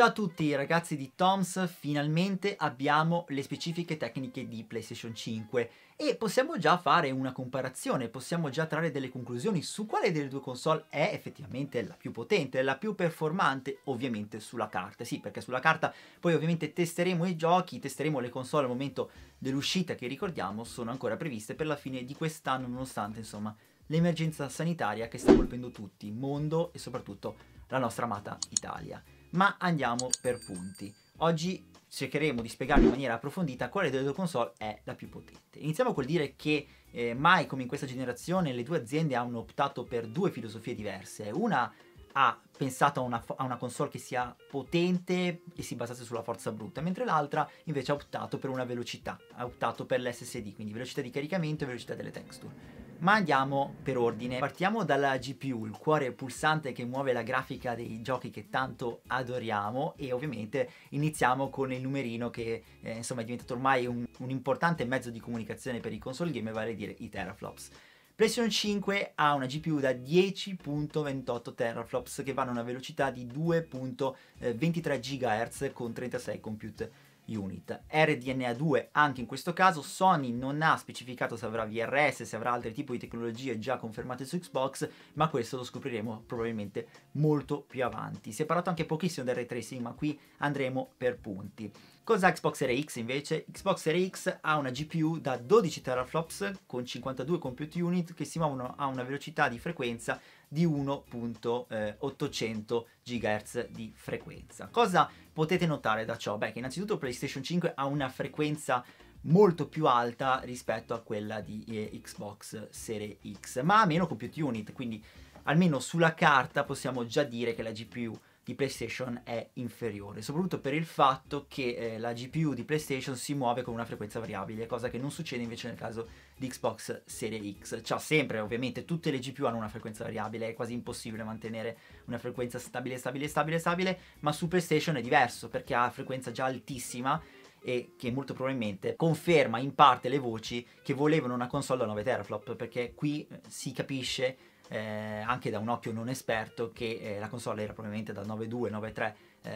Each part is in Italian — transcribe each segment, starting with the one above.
Ciao a tutti ragazzi di Toms, finalmente abbiamo le specifiche tecniche di PlayStation 5 e possiamo già fare una comparazione, possiamo già trarre delle conclusioni su quale delle due console è effettivamente la più potente, la più performante, ovviamente sulla carta, sì perché sulla carta poi ovviamente testeremo i giochi, testeremo le console al momento dell'uscita che ricordiamo sono ancora previste per la fine di quest'anno nonostante insomma l'emergenza sanitaria che sta colpendo tutti, mondo e soprattutto la nostra amata Italia ma andiamo per punti. Oggi cercheremo di spiegare in maniera approfondita quale delle due console è la più potente. Iniziamo col dire che eh, mai come in questa generazione le due aziende hanno optato per due filosofie diverse. Una ha pensato a una, a una console che sia potente e si basasse sulla forza brutta, mentre l'altra invece ha optato per una velocità, ha optato per l'SSD, quindi velocità di caricamento e velocità delle texture. Ma andiamo per ordine. Partiamo dalla GPU, il cuore pulsante che muove la grafica dei giochi che tanto adoriamo e ovviamente iniziamo con il numerino che eh, insomma è diventato ormai un, un importante mezzo di comunicazione per i console game, vale a dire i teraflops. PlayStation 5 ha una GPU da 10.28 teraflops che vanno a una velocità di 2.23 GHz con 36 compute unit. RDNA2 anche in questo caso, Sony non ha specificato se avrà VRS, se avrà altri tipi di tecnologie già confermate su Xbox, ma questo lo scopriremo probabilmente molto più avanti. Si è parlato anche pochissimo del ray tracing, ma qui andremo per punti. Cosa Xbox Series X invece? Xbox Series X ha una GPU da 12 teraflops con 52 compute unit che si muovono a una velocità di frequenza di 1.800 eh, GHz di frequenza. Cosa potete notare da ciò? Beh, che innanzitutto PlayStation 5 ha una frequenza molto più alta rispetto a quella di eh, Xbox Series X, ma ha meno compute unit, quindi almeno sulla carta possiamo già dire che la GPU di PlayStation è inferiore, soprattutto per il fatto che eh, la GPU di PlayStation si muove con una frequenza variabile, cosa che non succede invece nel caso di Xbox Series X. C'ha sempre, ovviamente, tutte le GPU hanno una frequenza variabile, è quasi impossibile mantenere una frequenza stabile, stabile, stabile, stabile, ma su PlayStation è diverso perché ha frequenza già altissima e che molto probabilmente conferma in parte le voci che volevano una console a 9 teraflop perché qui eh, si capisce eh, anche da un occhio non esperto che eh, la console era probabilmente da 9.2, 9.3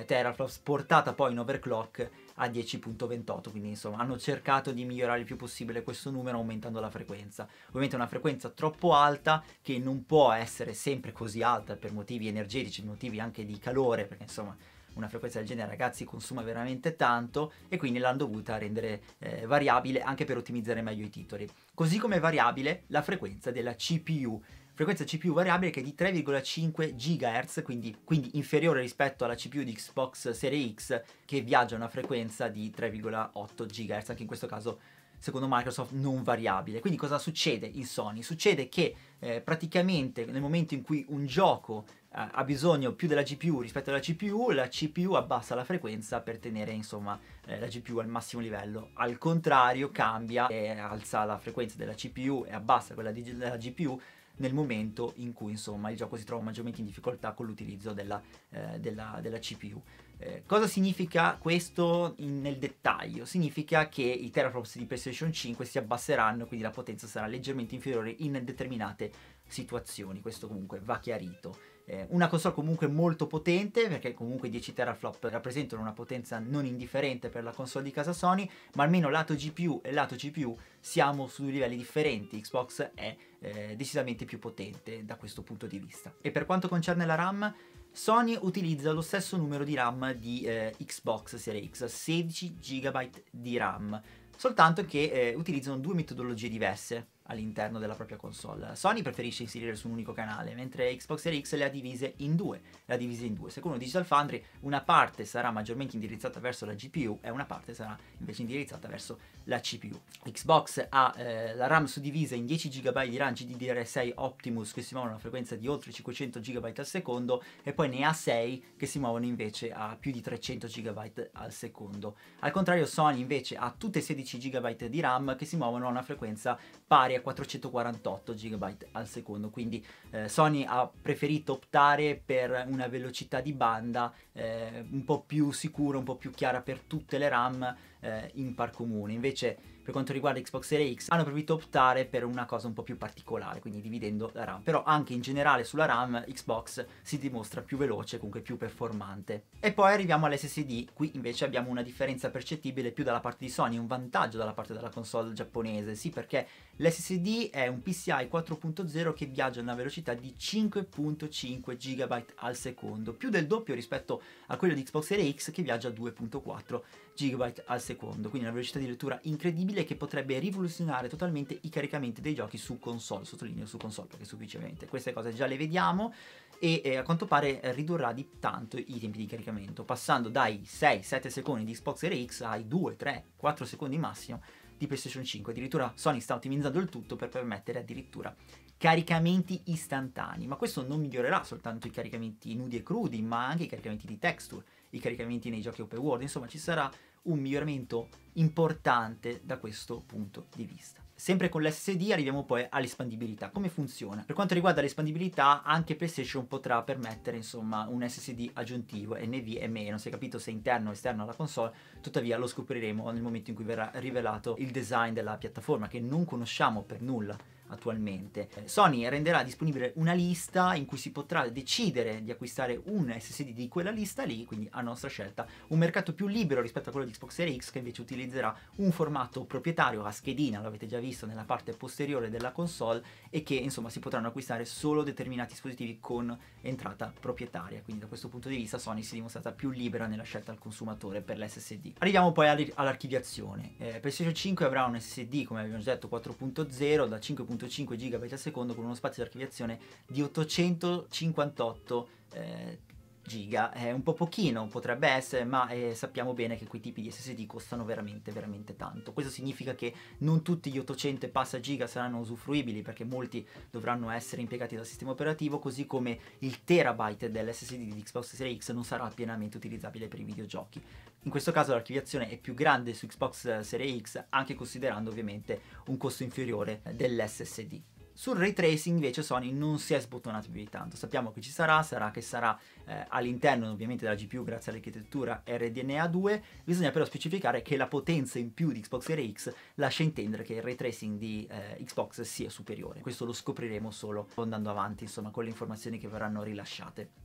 teraflops portata poi in overclock a 10.28 quindi insomma hanno cercato di migliorare il più possibile questo numero aumentando la frequenza ovviamente una frequenza troppo alta che non può essere sempre così alta per motivi energetici motivi anche di calore perché insomma una frequenza del genere ragazzi consuma veramente tanto e quindi l'hanno dovuta rendere eh, variabile anche per ottimizzare meglio i titoli così come è variabile la frequenza della CPU frequenza CPU variabile che è di 3,5 GHz, quindi, quindi, inferiore rispetto alla CPU di Xbox Series X che viaggia a una frequenza di 3,8 GHz, anche in questo caso secondo Microsoft non variabile. Quindi cosa succede in Sony? Succede che eh, praticamente nel momento in cui un gioco eh, ha bisogno più della GPU rispetto alla CPU, la CPU abbassa la frequenza per tenere insomma eh, la GPU al massimo livello. Al contrario cambia e alza la frequenza della CPU e abbassa quella della GPU nel momento in cui insomma il gioco si trova maggiormente in difficoltà con l'utilizzo della, eh, della, della CPU. Eh, cosa significa questo in, nel dettaglio? Significa che i teraflops di PlayStation 5 si abbasseranno, quindi la potenza sarà leggermente inferiore in determinate situazioni, questo comunque va chiarito. Eh, una console comunque molto potente perché comunque 10 teraflop rappresentano una potenza non indifferente per la console di casa Sony, ma almeno lato GPU e lato CPU siamo su due livelli differenti, Xbox è eh, decisamente più potente da questo punto di vista. E per quanto concerne la RAM, Sony utilizza lo stesso numero di RAM di eh, Xbox Series X, 16 GB di RAM, soltanto che eh, utilizzano due metodologie diverse all'interno della propria console. Sony preferisce inserire su un unico canale, mentre Xbox Series X le ha divise in due. Le ha divise in due. Secondo Digital Foundry, una parte sarà maggiormente indirizzata verso la GPU e una parte sarà invece indirizzata verso la CPU. Xbox ha eh, la RAM suddivisa in 10 GB di RAM GDDR6 Optimus che si muovono a una frequenza di oltre 500 GB al secondo e poi ne ha 6 che si muovono invece a più di 300 GB al secondo. Al contrario Sony invece ha tutte 16 GB di RAM che si muovono a una frequenza pari pari a 448 GB al secondo, quindi eh, Sony ha preferito optare per una velocità di banda eh, un po' più sicura, un po' più chiara per tutte le RAM eh, in par comune. Invece per quanto riguarda Xbox Series X hanno preferito optare per una cosa un po' più particolare, quindi dividendo la RAM. Però anche in generale sulla RAM Xbox si dimostra più veloce, comunque più performante. E poi arriviamo all'SSD, qui invece abbiamo una differenza percettibile più dalla parte di Sony, un vantaggio dalla parte della console giapponese, sì perché l'SSD è un PCI 4.0 che viaggia a una velocità di 5.5 GB al secondo, più del doppio rispetto a quello di Xbox Series X che viaggia a 2.4 GB al secondo, quindi una velocità di lettura incredibile automobile che potrebbe rivoluzionare totalmente i caricamenti dei giochi su console, sottolineo su console perché su PC ovviamente queste cose già le vediamo e eh, a quanto pare ridurrà di tanto i tempi di caricamento, passando dai 6-7 secondi di Xbox Series X ai 2-3-4 secondi massimo di PlayStation 5. Addirittura Sony sta ottimizzando il tutto per permettere addirittura caricamenti istantanei, ma questo non migliorerà soltanto i caricamenti nudi e crudi, ma anche i caricamenti di texture, i caricamenti nei giochi open world, insomma ci sarà un miglioramento importante da questo punto di vista. Sempre con l'SSD arriviamo poi all'espandibilità. Come funziona? Per quanto riguarda l'espandibilità, anche PlayStation potrà permettere insomma un SSD aggiuntivo NVMe, non si è capito se interno o esterno alla console, tuttavia lo scopriremo nel momento in cui verrà rivelato il design della piattaforma che non conosciamo per nulla attualmente. Sony renderà disponibile una lista in cui si potrà decidere di acquistare un SSD di quella lista lì, quindi a nostra scelta, un mercato più libero rispetto a quello di Xbox Series X che invece utilizzerà un formato proprietario a schedina, l'avete già visto nella parte posteriore della console e che insomma si potranno acquistare solo determinati dispositivi con entrata proprietaria, quindi da questo punto di vista Sony si è dimostrata più libera nella scelta al consumatore per l'SSD. Arriviamo poi all'archiviazione, eh, PlayStation 5 avrà un SSD come abbiamo già detto 4.0 da 5.0 2.5 GB al secondo con uno spazio di archiviazione di 858 eh, giga è un po' pochino potrebbe essere ma eh, sappiamo bene che quei tipi di SSD costano veramente veramente tanto questo significa che non tutti gli 800 e passa giga saranno usufruibili perché molti dovranno essere impiegati dal sistema operativo così come il terabyte dell'SSD di Xbox Series X non sarà pienamente utilizzabile per i videogiochi in questo caso l'archiviazione è più grande su Xbox Series X, anche considerando ovviamente un costo inferiore dell'SSD. Sul ray tracing invece Sony non si è sbottonato più di tanto, sappiamo che ci sarà, sarà che sarà eh, all'interno ovviamente della GPU grazie all'architettura RDNA 2, bisogna però specificare che la potenza in più di Xbox Series X lascia intendere che il ray tracing di eh, Xbox sia superiore, questo lo scopriremo solo andando avanti insomma con le informazioni che verranno rilasciate.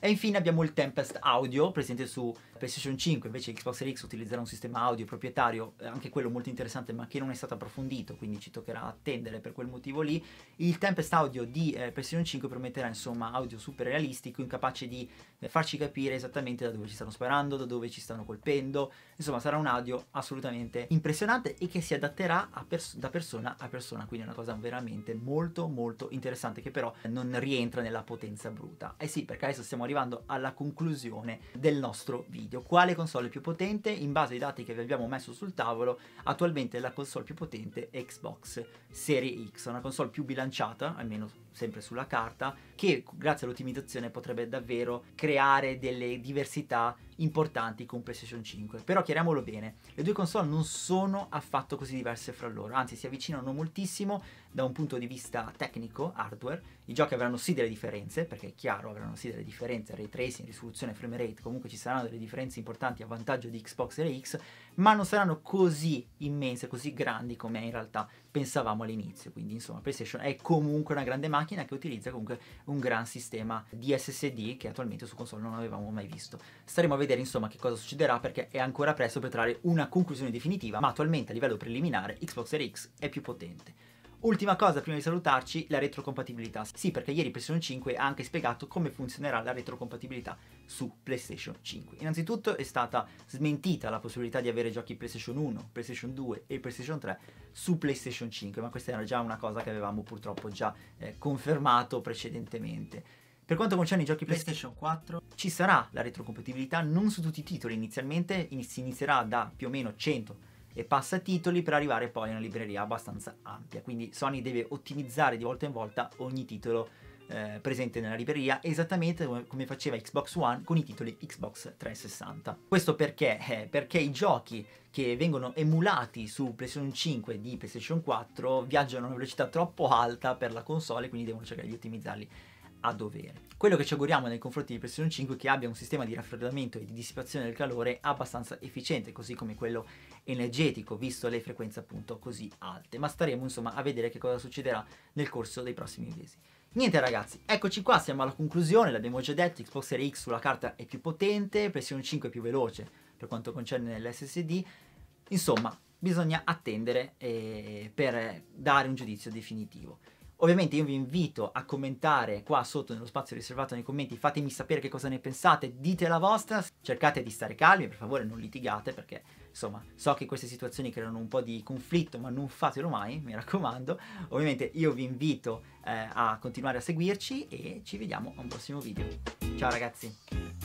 E infine abbiamo il Tempest Audio presente su PlayStation 5, invece Xbox Series X utilizzerà un sistema audio proprietario, eh, anche quello molto interessante ma che non è stato approfondito, quindi ci toccherà attendere per quel motivo lì. Il Tempest Audio di eh, PlayStation 5 permetterà insomma audio super realistico, incapace di eh, farci capire esattamente da dove ci stanno sparando, da dove ci stanno colpendo, insomma sarà un audio assolutamente impressionante e che si adatterà pers da persona a persona, quindi è una cosa veramente molto molto interessante che però non rientra nella potenza bruta. Eh sì, perché adesso stiamo arrivando alla conclusione del nostro video. Quale console più potente? In base ai dati che vi abbiamo messo sul tavolo, attualmente la console più potente è Xbox Series X, una console più bilanciata, almeno sempre sulla carta, che grazie all'ottimizzazione potrebbe davvero creare delle diversità importanti con PlayStation 5. Però chiariamolo bene, le due console non sono affatto così diverse fra loro, anzi si avvicinano moltissimo da un punto di vista tecnico, hardware, i giochi avranno sì delle differenze, perché è chiaro avranno sì delle differenze, ray tracing, risoluzione, frame rate, comunque ci saranno delle differenze importanti a vantaggio di Xbox e X, ma non saranno così immense, così grandi come in realtà pensavamo all'inizio. Quindi, insomma, PlayStation è comunque una grande macchina che utilizza comunque un gran sistema di SSD che attualmente su console non avevamo mai visto. Staremo a vedere, insomma, che cosa succederà perché è ancora presto per trarre una conclusione definitiva, ma attualmente a livello preliminare Xbox Series X è più potente. Ultima cosa prima di salutarci, la retrocompatibilità. Sì, perché ieri PlayStation 5 ha anche spiegato come funzionerà la retrocompatibilità su PlayStation 5. Innanzitutto è stata smentita la possibilità di avere giochi PlayStation 1, PlayStation 2 e PlayStation 3 su PlayStation 5, ma questa era già una cosa che avevamo purtroppo già eh, confermato precedentemente. Per quanto concerne i giochi PlayStation 4, ci sarà la retrocompatibilità non su tutti i titoli inizialmente, si inizierà da più o meno 100 e passa titoli per arrivare poi a una libreria abbastanza ampia. Quindi Sony deve ottimizzare di volta in volta ogni titolo eh, presente nella libreria, esattamente come faceva Xbox One con i titoli Xbox 360. Questo perché? Eh, perché i giochi che vengono emulati su PlayStation 5 di PlayStation 4 viaggiano a una velocità troppo alta per la console, quindi devono cercare di ottimizzarli a dovere. Quello che ci auguriamo nei confronti di PlayStation 5 è che abbia un sistema di raffreddamento e di dissipazione del calore abbastanza efficiente, così come quello energetico, visto le frequenze appunto così alte. Ma staremo insomma a vedere che cosa succederà nel corso dei prossimi mesi. Niente ragazzi, eccoci qua, siamo alla conclusione, l'abbiamo già detto, Xbox Series X sulla carta è più potente, PlayStation 5 è più veloce per quanto concerne l'SSD, insomma bisogna attendere eh, per dare un giudizio definitivo. Ovviamente io vi invito a commentare qua sotto nello spazio riservato nei commenti, fatemi sapere che cosa ne pensate, dite la vostra, cercate di stare calmi, per favore non litigate perché insomma so che queste situazioni creano un po' di conflitto ma non fatelo mai, mi raccomando. Ovviamente io vi invito eh, a continuare a seguirci e ci vediamo a un prossimo video. Ciao ragazzi!